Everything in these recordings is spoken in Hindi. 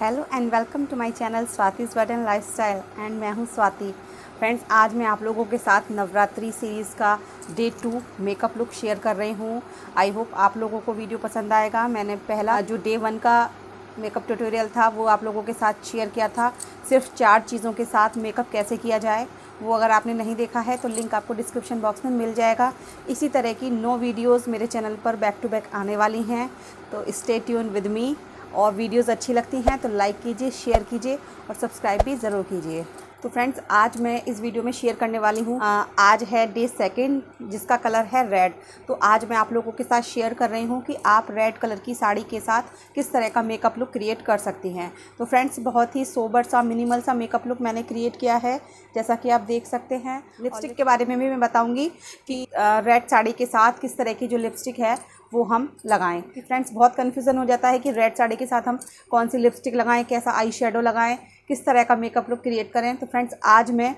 hello and welcome to my channel Swati Sweden lifestyle and मैं हूँ स्वाति फ्रेंड्स आज मैं आप लोगों के साथ नवरात्रि सीरीज़ का day two makeup look share कर रही हूँ आई होप आप लोगों को वीडियो पसंद आएगा मैंने पहला जो डे वन का मेकअप ट्यूटोरियल था वो आप लोगों के साथ शेयर किया था सिर्फ चार चीज़ों के साथ मेकअप कैसे किया जाए वो अगर आपने नहीं देखा है तो लिंक आपको डिस्क्रिप्शन बॉक्स में मिल जाएगा इसी तरह की नो वीडियोस मेरे चैनल पर बैक टू बैक आने वाली हैं तो स्टे ट्यून विद मी और वीडियोस अच्छी लगती हैं तो लाइक कीजिए शेयर कीजिए और सब्सक्राइब भी ज़रूर कीजिए तो फ्रेंड्स आज मैं इस वीडियो में शेयर करने वाली हूँ आज है डे सेकेंड जिसका कलर है रेड तो आज मैं आप लोगों के साथ शेयर कर रही हूँ कि आप रेड कलर की साड़ी के साथ किस तरह का मेकअप लुक क्रिएट कर सकती हैं तो फ्रेंड्स बहुत ही सोबर सा मिनिमल सा मेकअप लुक मैंने क्रिएट किया है जैसा कि आप देख सकते हैं लिपस्टिक के बारे में भी मैं बताऊँगी कि रेड साड़ी के साथ किस तरह की जो लिपस्टिक है वो हम लगाएं फ्रेंड्स बहुत कन्फ्यूज़न हो जाता है कि रेड साड़ी के साथ हम कौन सी लिपस्टिक लगाएं कैसा आई शेडो लगाएं किस तरह का मेकअप लुक क्रिएट करें तो फ्रेंड्स आज मैं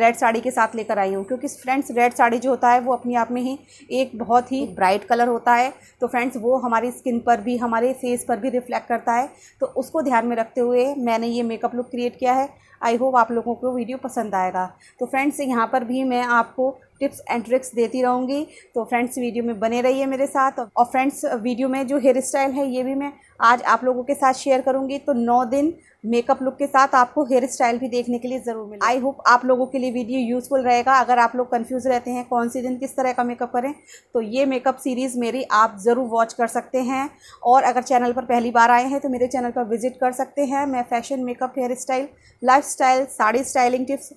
रेड साड़ी के साथ लेकर आई हूँ क्योंकि फ्रेंड्स रेड साड़ी जो होता है वो अपने आप में ही एक बहुत ही ब्राइट कलर होता है तो फ्रेंड्स वो हमारी स्किन पर भी हमारे फेस पर भी रिफ्लेक्ट करता है तो उसको ध्यान में रखते हुए मैंने ये मेकअप लुक क्रिएट किया है आई होप आप लोगों को वीडियो पसंद आएगा तो फ्रेंड्स यहाँ पर भी मैं आपको टिप्स एंड ट्रिक्स देती रहूँगी तो फ्रेंड्स वीडियो में बने रहिए मेरे साथ और फ्रेंड्स वीडियो में जो हेयर स्टाइल है ये भी मैं आज आप लोगों के साथ शेयर करूँगी तो नौ दिन मेकअप लुक के साथ आपको हेयर स्टाइल भी देखने के लिए ज़रूर मिले आई होप आप लोगों के लिए वीडियो यूज़फुल रहेगा अगर आप लोग कन्फ्यूज़ रहते हैं कौन सी दिन किस तरह का मेकअप करें तो ये मेकअप सीरीज़ मेरी आप ज़रूर वॉच कर सकते हैं और अगर चैनल पर पहली बार आए हैं तो मेरे चैनल पर विजिट कर सकते हैं मैं fashion makeup hair style life style sari styling tips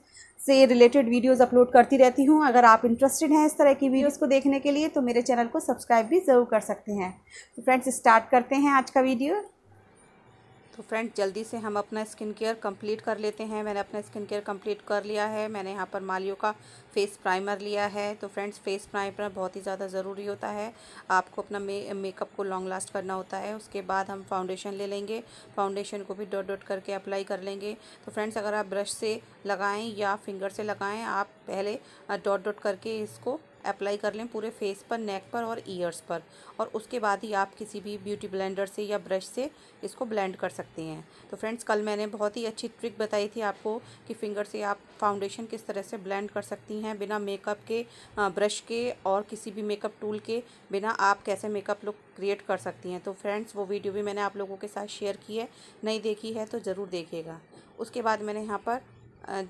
से रिलेटेड वीडियोस अपलोड करती रहती हूँ अगर आप इंटरेस्टेड हैं इस तरह की वीडियोस को देखने के लिए तो मेरे चैनल को सब्सक्राइब भी ज़रूर कर सकते हैं तो फ्रेंड्स स्टार्ट करते हैं आज का वीडियो तो फ्रेंड जल्दी से हम अपना स्किन केयर कंप्लीट कर लेते हैं मैंने अपना स्किन केयर कंप्लीट कर लिया है मैंने यहाँ पर मालियों का फेस प्राइमर लिया है तो फ्रेंड्स फेस प्राइमर बहुत ही ज़्यादा ज़रूरी होता है आपको अपना मे मेकअप को लॉन्ग लास्ट करना होता है उसके बाद हम फाउंडेशन ले लेंगे फाउंडेशन को भी डॉट डॉट करके अप्लाई कर लेंगे तो फ्रेंड्स अगर आप ब्रश से लगाएँ या फिंगर से लगाएँ आप पहले डॉट डॉट करके इसको अप्लाई कर लें पूरे फेस पर नेक पर और ईयर्स पर और उसके बाद ही आप किसी भी ब्यूटी ब्लेंडर से या ब्रश से इसको ब्लेंड कर सकते हैं तो फ्रेंड्स कल मैंने बहुत ही अच्छी ट्रिक बताई थी आपको कि फिंगर से आप फाउंडेशन किस तरह से ब्लेंड कर सकती हैं बिना मेकअप के ब्रश के और किसी भी मेकअप टूल के बिना आप कैसे मेकअप लुक क्रिएट कर सकती हैं तो फ्रेंड्स वो वीडियो भी मैंने आप लोगों के साथ शेयर की है नहीं देखी है तो ज़रूर देखिएगा उसके बाद मैंने यहाँ पर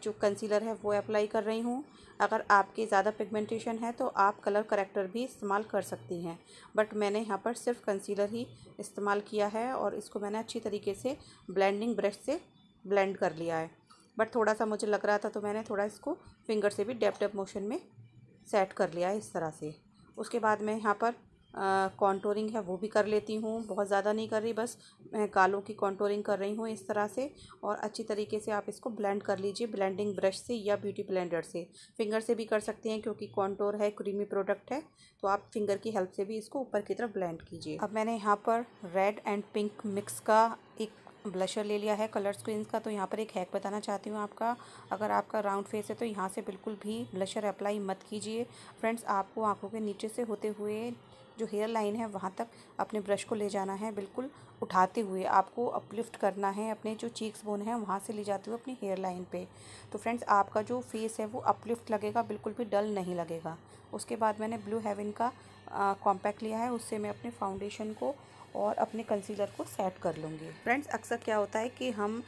जो कंसीलर है वो अप्लाई कर रही हूँ अगर आपके ज़्यादा पिगमेंटेशन है तो आप कलर करेक्टर भी इस्तेमाल कर सकती हैं बट मैंने यहाँ पर सिर्फ कंसीलर ही इस्तेमाल किया है और इसको मैंने अच्छी तरीके से ब्लेंडिंग ब्रश से ब्लेंड कर लिया है बट थोड़ा सा मुझे लग रहा था तो मैंने थोड़ा इसको फिंगर से भी डेप डेप मोशन में सेट कर लिया है इस तरह से उसके बाद मैं यहाँ पर कॉन्टोरिंग है वो भी कर लेती हूँ बहुत ज़्यादा नहीं कर रही बस मैं गालों की कॉन्टोरिंग कर रही हूँ इस तरह से और अच्छी तरीके से आप इसको ब्लेंड कर लीजिए ब्लेंडिंग ब्रश से या ब्यूटी ब्लेंडर से फिंगर से भी कर सकते हैं क्योंकि कॉन्टोर है क्रीमी प्रोडक्ट है तो आप फिंगर की हेल्प से भी इसको ऊपर की तरफ ब्लेंड कीजिए अब मैंने यहाँ पर रेड एंड पिंक मिक्स का एक ब्लशर ले लिया है कलर स्क्रीन का तो यहाँ पर एक हैक बताना चाहती हूँ आपका अगर आपका राउंड फेस है तो यहाँ से बिल्कुल भी ब्लशर अप्लाई मत कीजिए फ्रेंड्स आपको आंखों के नीचे से होते हुए जो हेयर लाइन है वहाँ तक अपने ब्रश को ले जाना है बिल्कुल उठाते हुए आपको अपलिफ्ट करना है अपने जो चीक्स बोन है वहाँ से ले जाते हुए अपनी हेयर लाइन पर तो फ्रेंड्स आपका जो फेस है वो अपलिफ्ट लगेगा बिल्कुल भी डल नहीं लगेगा उसके बाद मैंने ब्लू हेवन का कॉम्पैक्ट लिया है उससे मैं अपने फाउंडेशन को और अपने कंसीलर को सेट कर लूँगी फ्रेंड्स अक्सर क्या होता है कि हम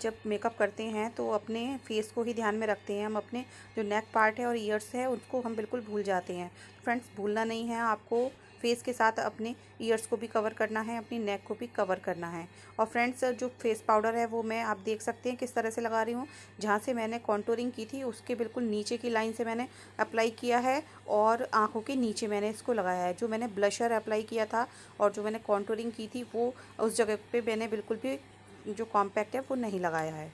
जब मेकअप करते हैं तो अपने फेस को ही ध्यान में रखते हैं हम अपने जो नेक पार्ट है और ईयर्स है उसको हम बिल्कुल भूल जाते हैं फ्रेंड्स भूलना नहीं है आपको फेस के साथ अपने ईयर्स को भी कवर करना है अपनी नेक को भी कवर करना है और फ्रेंड्स जो फेस पाउडर है वो मैं आप देख सकते हैं किस तरह से लगा रही हूँ जहाँ से मैंने कॉन्टोरिंग की थी उसके बिल्कुल नीचे की लाइन से मैंने अप्लाई किया है और आँखों के नीचे मैंने इसको लगाया है जो मैंने ब्लशर अप्लाई किया था और जो मैंने कॉन्टोरिंग की थी वो उस जगह पर मैंने बिल्कुल भी जो कॉम्पैक्ट है वो नहीं लगाया है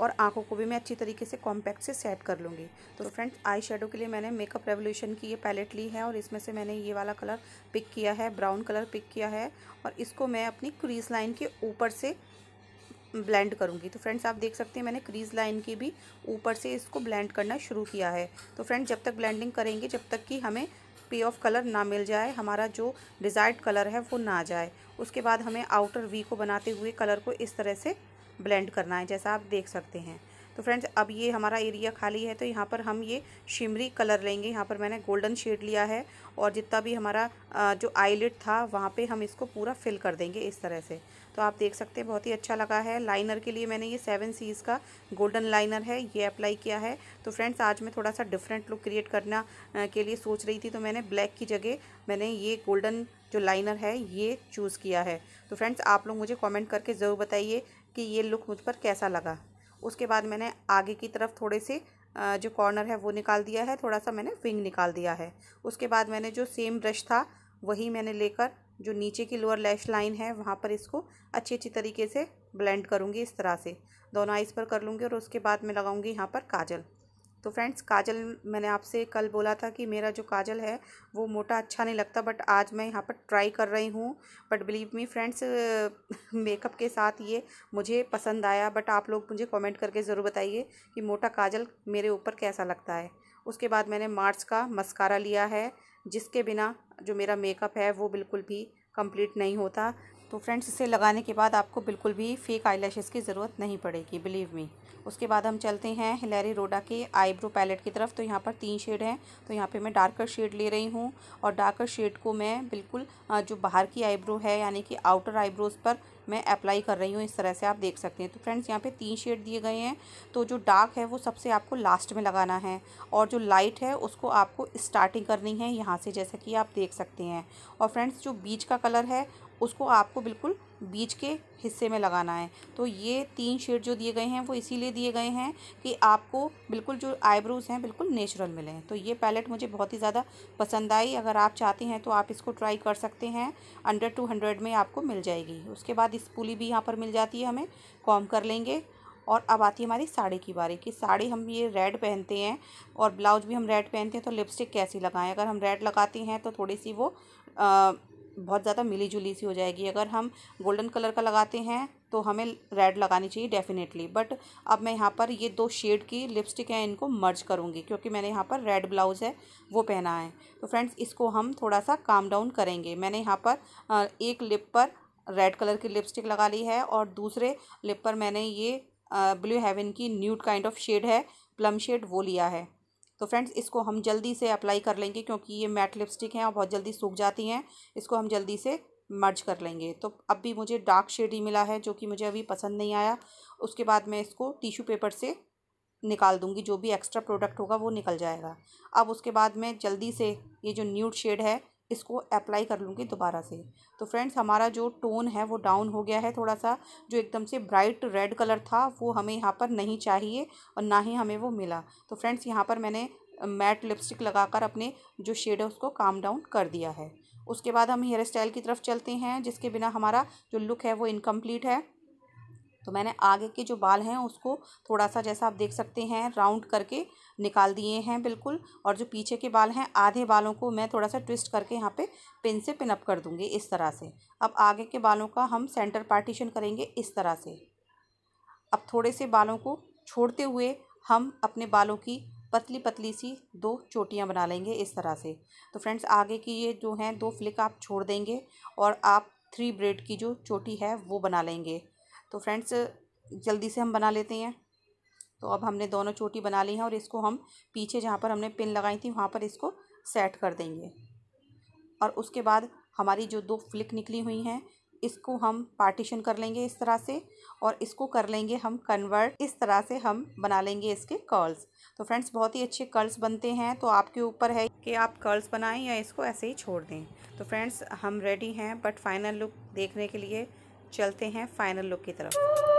और आंखों को भी मैं अच्छी तरीके से कॉम्पैक्ट से सेट कर लूँगी तो फ्रेंड्स आई शेडो के लिए मैंने मेकअप रेवोल्यूशन की ये पैलेट ली है और इसमें से मैंने ये वाला कलर पिक किया है ब्राउन कलर पिक किया है और इसको मैं अपनी क्रीज लाइन के ऊपर से ब्लेंड करूँगी तो फ्रेंड्स आप देख सकते हैं मैंने क्रीज लाइन की भी ऊपर से इसको ब्लेंड करना शुरू किया है तो फ्रेंड्स जब तक ब्लेंडिंग करेंगे जब तक कि हमें पे ऑफ कलर ना मिल जाए हमारा जो डिज़ायर्ड कलर है वो ना जाए उसके बाद हमें आउटर वी को बनाते हुए कलर को इस तरह से ब्लेंड करना है जैसा आप देख सकते हैं तो फ्रेंड्स अब ये हमारा एरिया खाली है तो यहाँ पर हम ये शिमरी कलर लेंगे यहाँ पर मैंने गोल्डन शेड लिया है और जितना भी हमारा जो आईलेट था वहाँ पे हम इसको पूरा फिल कर देंगे इस तरह से तो आप देख सकते हैं बहुत ही अच्छा लगा है लाइनर के लिए मैंने ये सेवन सीज़ का गोल्डन लाइनर है ये अप्लाई किया है तो फ्रेंड्स आज मैं थोड़ा सा डिफरेंट लुक क्रिएट करना के लिए सोच रही थी तो मैंने ब्लैक की जगह मैंने ये गोल्डन जो लाइनर है ये चूज़ किया है तो फ्रेंड्स आप लोग मुझे कॉमेंट करके ज़रूर बताइए कि ये लुक मुझ पर कैसा लगा उसके बाद मैंने आगे की तरफ थोड़े से जो कॉर्नर है वो निकाल दिया है थोड़ा सा मैंने विंग निकाल दिया है उसके बाद मैंने जो सेम ब्रश था वही मैंने लेकर जो नीचे की लोअर लैश लाइन है वहाँ पर इसको अच्छी अच्छी तरीके से ब्लेंड करूँगी इस तरह से दोनों आइस पर कर लूँगी और उसके बाद मैं लगाऊँगी यहाँ पर काजल तो फ्रेंड्स काजल मैंने आपसे कल बोला था कि मेरा जो काजल है वो मोटा अच्छा नहीं लगता बट आज मैं यहाँ पर ट्राई कर रही हूँ but believe me friends makeup के साथ ये मुझे पसंद आया बट आप लोग मुझे कमेंट करके ज़रूर बताइए कि मोटा काजल मेरे ऊपर कैसा लगता है उसके बाद मैंने मार्च का मस्कारा लिया है जिसके बिना जो मेरा मेकअप है वो बिल्कुल भी कम्प्लीट नहीं होता तो फ्रेंड्स इसे लगाने के बाद आपको बिल्कुल भी फेक आई की ज़रूरत नहीं पड़ेगी बिलीव मी उसके बाद हम चलते हैं हिलेरी रोडा के आईब्रो पैलेट की तरफ तो यहाँ पर तीन शेड हैं तो यहाँ पे मैं डार्कर शेड ले रही हूँ और डार्कर शेड को मैं बिल्कुल जो बाहर की आईब्रो है यानी कि आउटर आईब्रोज़ पर मैं अप्लाई कर रही हूँ इस तरह से आप देख सकते हैं तो फ्रेंड्स यहाँ पे तीन शेड दिए गए हैं तो जो डार्क है वो सबसे आपको लास्ट में लगाना है और जो लाइट है उसको आपको स्टार्टिंग करनी है यहाँ से जैसा कि आप देख सकते हैं और फ्रेंड्स जो बीच का कलर है उसको आपको बिल्कुल बीच के हिस्से में लगाना है तो ये तीन शेड जो दिए गए हैं वो इसीलिए दिए गए हैं कि आपको बिल्कुल जो आईब्रोज़ हैं बिल्कुल नेचुरल मिले तो ये पैलेट मुझे बहुत ही ज़्यादा पसंद आई अगर आप चाहते हैं तो आप इसको ट्राई कर सकते हैं अंडर टू हंड्रेड में आपको मिल जाएगी उसके बाद इस पुली भी यहाँ पर मिल जाती है हमें कॉम कर लेंगे और अब आती है हमारी साड़ी की बारी कि साड़ी हम ये रेड पहनते हैं और ब्लाउज भी हम रेड पहनते हैं तो लिपस्टिक कैसी लगाएं अगर हम रेड लगाते हैं तो थोड़ी सी वो आ, बहुत ज़्यादा मिली जुली सी हो जाएगी अगर हम गोल्डन कलर का लगाते हैं तो हमें रेड लगानी चाहिए डेफ़िनेटली बट अब मैं यहाँ पर ये दो शेड की लिपस्टिक हैं इनको मर्ज करूँगी क्योंकि मैंने यहाँ पर रेड ब्लाउज़ है वो पहना है तो फ्रेंड्स इसको हम थोड़ा सा काम डाउन करेंगे मैंने यहाँ पर एक लिप पर रेड कलर की लिपस्टिक लगा ली है और दूसरे लिप पर मैंने ये ब्लू हेवन की न्यूट काइंड ऑफ शेड है प्लम शेड वो लिया है तो फ्रेंड्स इसको हम जल्दी से अप्लाई कर लेंगे क्योंकि ये मैट लिपस्टिक हैं और बहुत जल्दी सूख जाती हैं इसको हम जल्दी से मर्ज कर लेंगे तो अब भी मुझे डार्क शेड ही मिला है जो कि मुझे अभी पसंद नहीं आया उसके बाद मैं इसको टिश्यू पेपर से निकाल दूंगी जो भी एक्स्ट्रा प्रोडक्ट होगा वो निकल जाएगा अब उसके बाद मैं जल्दी से ये जो न्यूड शेड है इसको अप्लाई कर लूँगी दोबारा से तो फ्रेंड्स हमारा जो टोन है वो डाउन हो गया है थोड़ा सा जो एकदम से ब्राइट रेड कलर था वो हमें यहाँ पर नहीं चाहिए और ना ही हमें वो मिला तो फ्रेंड्स यहाँ पर मैंने मैट लिपस्टिक लगाकर अपने जो शेड है उसको काम डाउन कर दिया है उसके बाद हम हेयर स्टाइल की तरफ चलते हैं जिसके बिना हमारा जो लुक है वो इनकम्प्लीट है तो मैंने आगे के जो बाल हैं उसको थोड़ा सा जैसा आप देख सकते हैं राउंड करके निकाल दिए हैं बिल्कुल और जो पीछे के बाल हैं आधे बालों को मैं थोड़ा सा ट्विस्ट करके यहाँ पे पिन से पिनअप कर दूँगी इस तरह से अब आगे के बालों का हम सेंटर पार्टीशन करेंगे इस तरह से अब थोड़े से बालों को छोड़ते हुए हम अपने बालों की पतली पतली सी दो चोटियाँ बना लेंगे इस तरह से तो फ्रेंड्स आगे की ये जो हैं दो फ्लिक आप छोड़ देंगे और आप थ्री ब्रेड की जो चोटी है वो बना लेंगे तो फ्रेंड्स जल्दी से हम बना लेते हैं तो अब हमने दोनों चोटी बना ली है और इसको हम पीछे जहाँ पर हमने पिन लगाई थी वहाँ पर इसको सेट कर देंगे और उसके बाद हमारी जो दो फ्लिक निकली हुई हैं इसको हम पार्टीशन कर लेंगे इस तरह से और इसको कर लेंगे हम कन्वर्ट इस तरह से हम बना लेंगे इसके कर्ल्स तो फ्रेंड्स बहुत ही अच्छे कर्ल्स बनते हैं तो आपके ऊपर है कि आप कर्ल्स बनाएं या इसको ऐसे ही छोड़ दें तो फ्रेंड्स हम रेडी हैं बट फाइनल लुक देखने के लिए चलते हैं फाइनल लुक की तरफ